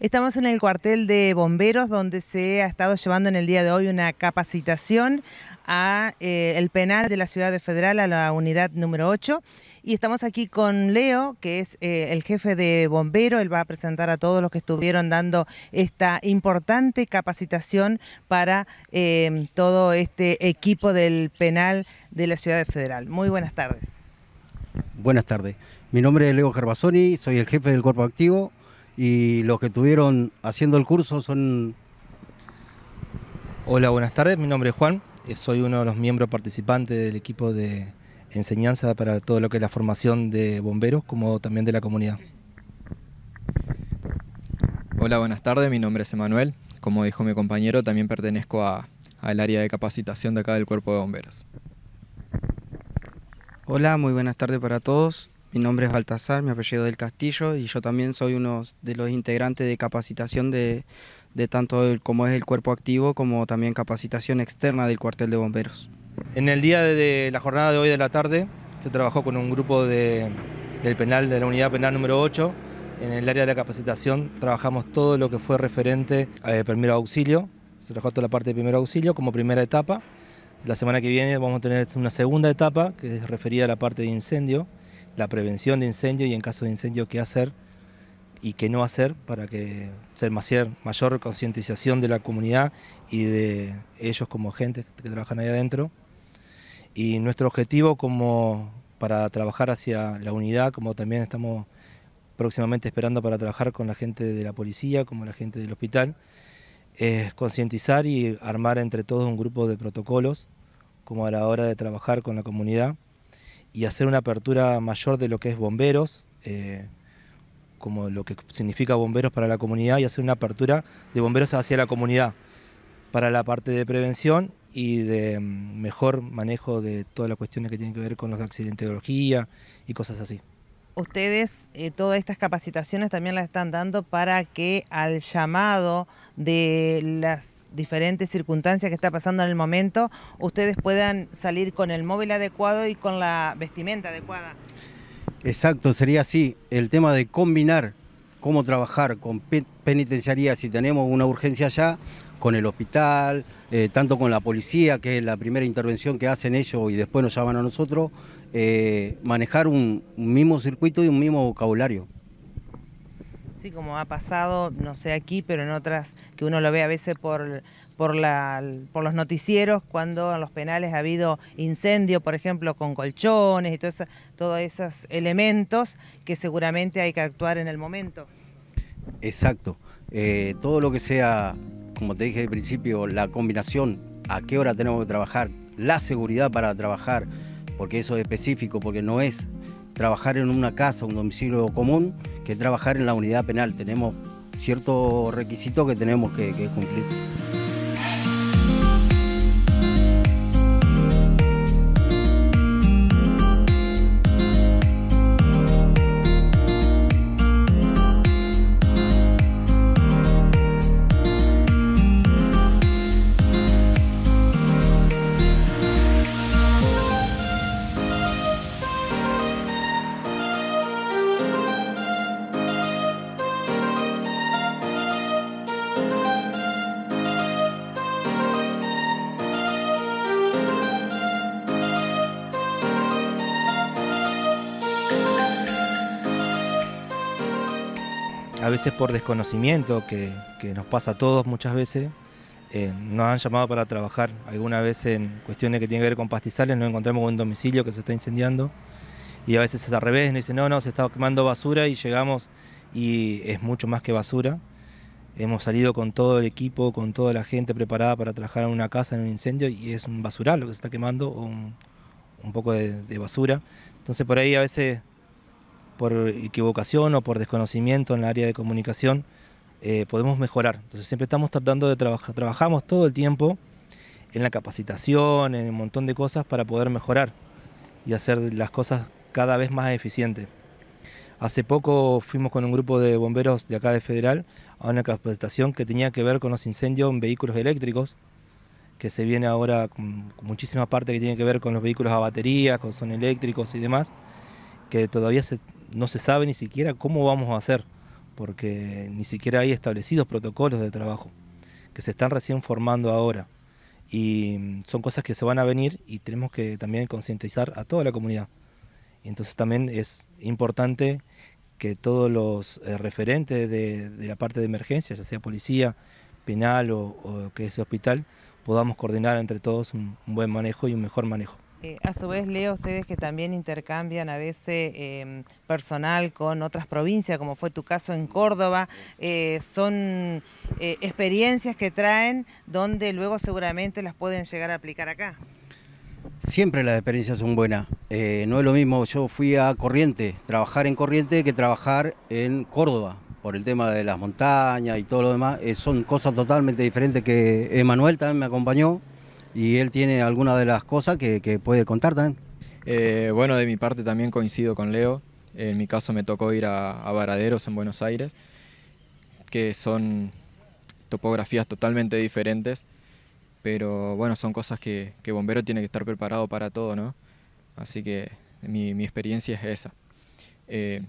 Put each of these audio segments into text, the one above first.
Estamos en el cuartel de bomberos donde se ha estado llevando en el día de hoy una capacitación a eh, el penal de la ciudad de Federal, a la unidad número 8. Y estamos aquí con Leo, que es eh, el jefe de bomberos. Él va a presentar a todos los que estuvieron dando esta importante capacitación para eh, todo este equipo del penal de la ciudad de Federal. Muy buenas tardes. Buenas tardes. Mi nombre es Leo Gervasoni, soy el jefe del cuerpo activo y los que estuvieron haciendo el curso son... Hola, buenas tardes, mi nombre es Juan, eh, soy uno de los miembros participantes del equipo de enseñanza para todo lo que es la formación de bomberos como también de la comunidad. Hola, buenas tardes, mi nombre es Emanuel, como dijo mi compañero, también pertenezco a, al área de capacitación de acá del Cuerpo de Bomberos. Hola, muy buenas tardes para todos. Mi nombre es Baltasar, mi apellido del Castillo y yo también soy uno de los integrantes de capacitación de, tanto como es el cuerpo activo como también capacitación externa del cuartel de bomberos. En el día de la jornada de hoy de la tarde se trabajó con un grupo del penal, de la unidad penal número 8. En el área de la capacitación trabajamos todo lo que fue referente al eh, primer auxilio, se trabajó toda la parte de primer auxilio como primera etapa. La semana que viene vamos a tener una segunda etapa que es referida a la parte de incendio, la prevención de incendio y en caso de incendio qué hacer y qué no hacer para que ser mayor, concientización de la comunidad y de ellos como agentes que trabajan ahí adentro. Y nuestro objetivo como para trabajar hacia la unidad, como también estamos próximamente esperando para trabajar con la gente de la policía, como la gente del hospital, es concientizar y armar entre todos un grupo de protocolos, como a la hora de trabajar con la comunidad y hacer una apertura mayor de lo que es bomberos, eh, como lo que significa bomberos para la comunidad, y hacer una apertura de bomberos hacia la comunidad, para la parte de prevención y de mm, mejor manejo de todas las cuestiones que tienen que ver con los accidentes de accidentología y cosas así ustedes eh, todas estas capacitaciones también las están dando para que al llamado de las diferentes circunstancias que está pasando en el momento, ustedes puedan salir con el móvil adecuado y con la vestimenta adecuada. Exacto, sería así. El tema de combinar cómo trabajar con penitenciaría si tenemos una urgencia allá, con el hospital, eh, tanto con la policía, que es la primera intervención que hacen ellos y después nos llaman a nosotros, eh, manejar un mismo circuito y un mismo vocabulario como ha pasado, no sé aquí, pero en otras que uno lo ve a veces por, los noticieros, cuando en los penales ha habido incendio, por ejemplo, con colchones y todos esos elementos que seguramente hay que actuar en el momento. Exacto. Eh, todo lo que sea, como te dije al principio, la combinación, a qué hora tenemos que trabajar, la seguridad para trabajar, porque eso es específico, porque no es trabajar en una casa, un domicilio común, que trabajar en la unidad penal. Tenemos ciertos requisitos que tenemos que, que cumplir. a veces por desconocimiento, que, nos pasa a todos muchas veces, eh, nos han llamado para trabajar alguna vez en cuestiones que tienen que ver con pastizales, nos encontramos con un domicilio que se está incendiando y a veces es al revés, nos dicen, no, no, se está quemando basura y llegamos y es mucho más que basura. Hemos salido con todo el equipo, con toda la gente preparada para trabajar en una casa, en un incendio y es un basural lo que se está quemando, un, un poco de basura. Entonces por ahí a veces por equivocación o por desconocimiento en el área de comunicación, eh, podemos mejorar. Entonces siempre estamos tratando de trabajar, trabajamos todo el tiempo en la capacitación, en un montón de cosas para poder mejorar y hacer las cosas cada vez más eficientes. Hace poco fuimos con un grupo de bomberos de acá de Federal a una capacitación que tenía que ver con los incendios en vehículos eléctricos, que se viene ahora con, con muchísima parte que tiene que ver con los vehículos a batería, con son eléctricos y demás, que todavía se, no se sabe ni siquiera cómo vamos a hacer, porque ni siquiera hay establecidos protocolos de trabajo, que se están recién formando ahora. Y son cosas que se van a venir y tenemos que también concientizar a toda la comunidad. Entonces también es importante que todos los eh, referentes de, la parte de emergencia, ya sea policía, penal o, que sea hospital, podamos coordinar entre todos un buen manejo y un mejor manejo. Eh, a su vez, leo ustedes que también intercambian a veces em, personal con otras provincias, como fue tu caso en Córdoba. Eh, son eh, experiencias que traen donde luego seguramente las pueden llegar a aplicar acá. Siempre las experiencias son buenas. no es lo mismo, yo fui a Corriente, trabajar en Corriente que trabajar en Córdoba, por el tema de las montañas y todo lo demás. son cosas totalmente diferentes que Emanuel también me acompañó y él tiene alguna de las cosas que, puede contar también. Eh, bueno, de mi parte también coincido con Leo. En mi caso me tocó ir a, a Varaderos en Buenos Aires, que son topografías totalmente diferentes, pero bueno, son cosas que, bombero tiene que estar preparado para todo, ¿no? Así que mi, experiencia es esa. Eh,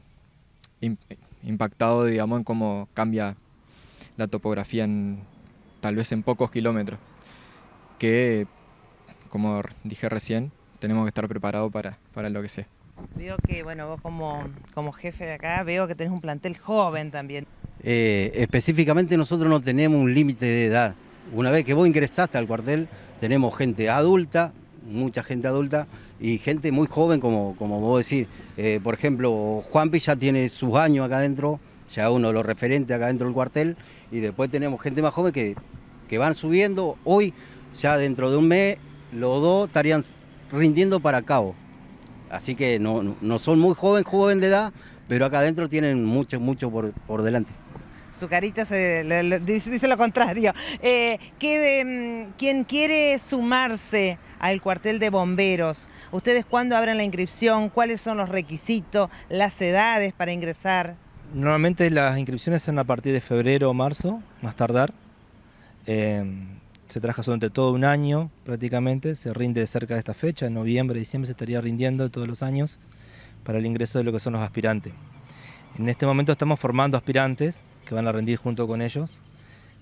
impactado, digamos, en cómo cambia la topografía en, tal vez en pocos kilómetros que, como dije recién, tenemos que estar preparados para, para lo que sea. Veo que, bueno, vos como, como jefe de acá, veo que tenés un plantel joven también. Eh, específicamente nosotros no tenemos un límite de edad. Una vez que vos ingresaste al cuartel, tenemos gente adulta, mucha gente adulta y gente muy joven, como, como vos decís. Eh, por ejemplo, Juanpi ya tiene sus años acá adentro, ya uno de los referentes acá adentro del cuartel, y después tenemos gente más joven que, que van subiendo. Hoy ya dentro de un mes los dos estarían rindiendo para cabo. Así que no, son muy joven, joven de edad, pero acá adentro tienen mucho, mucho por, por delante. Su carita se, dice, lo contrario. Eh, mm, quien quiere sumarse al cuartel de bomberos, ¿ustedes cuándo abren la inscripción? ¿Cuáles son los requisitos, las edades para ingresar? Normalmente las inscripciones son a partir de febrero o marzo, más tardar. Eh, se trabaja durante todo un año prácticamente, se rinde cerca de esta fecha, en noviembre, diciembre se estaría rindiendo todos los años para el ingreso de lo que son los aspirantes. En este momento estamos formando aspirantes que van a rendir junto con ellos,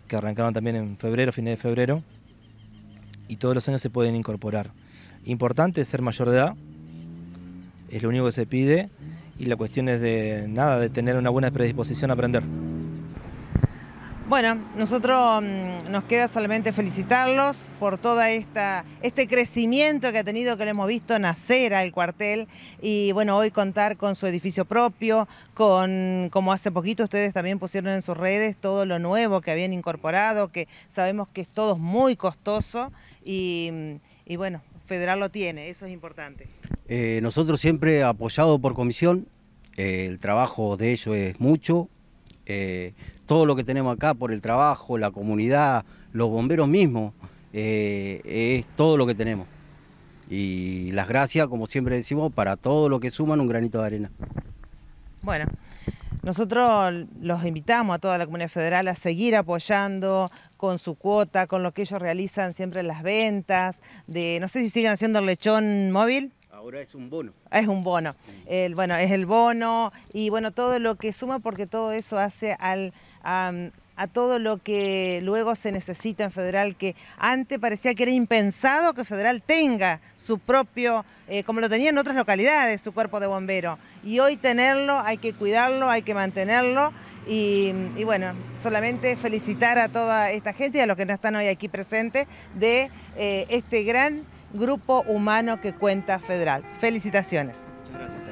que arrancaron también en febrero, fines de febrero, y todos los años se pueden incorporar. Importante es ser mayor de edad, es lo único que se pide, y la cuestión es de nada, de tener una buena predisposición a aprender. Bueno, nosotros mm, nos queda solamente felicitarlos por todo este crecimiento que ha tenido, que le hemos visto nacer al cuartel y bueno, hoy contar con su edificio propio, con, como hace poquito ustedes también pusieron en sus redes todo lo nuevo que habían incorporado, que sabemos que es todo muy costoso y, mm, bueno, Federal lo tiene, eso es importante. Eh, nosotros siempre apoyado por comisión, eh, el trabajo de ellos es mucho, eh, todo lo que tenemos acá por el trabajo, la comunidad, los bomberos mismos, eh, es todo lo que tenemos. Y las gracias, como siempre decimos, para todo lo que suman un granito de arena. Bueno, nosotros los invitamos a toda la comunidad federal a seguir apoyando con su cuota, con lo que ellos realizan siempre en las ventas, de no sé si siguen haciendo el lechón móvil. Ahora es un bono. Es un bono. El, bueno, es el bono y bueno, todo lo que suma porque todo eso hace al a, todo lo que luego se necesita en Federal, que antes parecía que era impensado que Federal tenga su propio, eh, como lo tenía en otras localidades, su cuerpo de bomberos. Y hoy tenerlo, hay que cuidarlo, hay que mantenerlo. Y, bueno, solamente felicitar a toda esta gente y a los que no están hoy aquí presentes de eh, este gran grupo humano que cuenta Federal. Felicitaciones. gracias.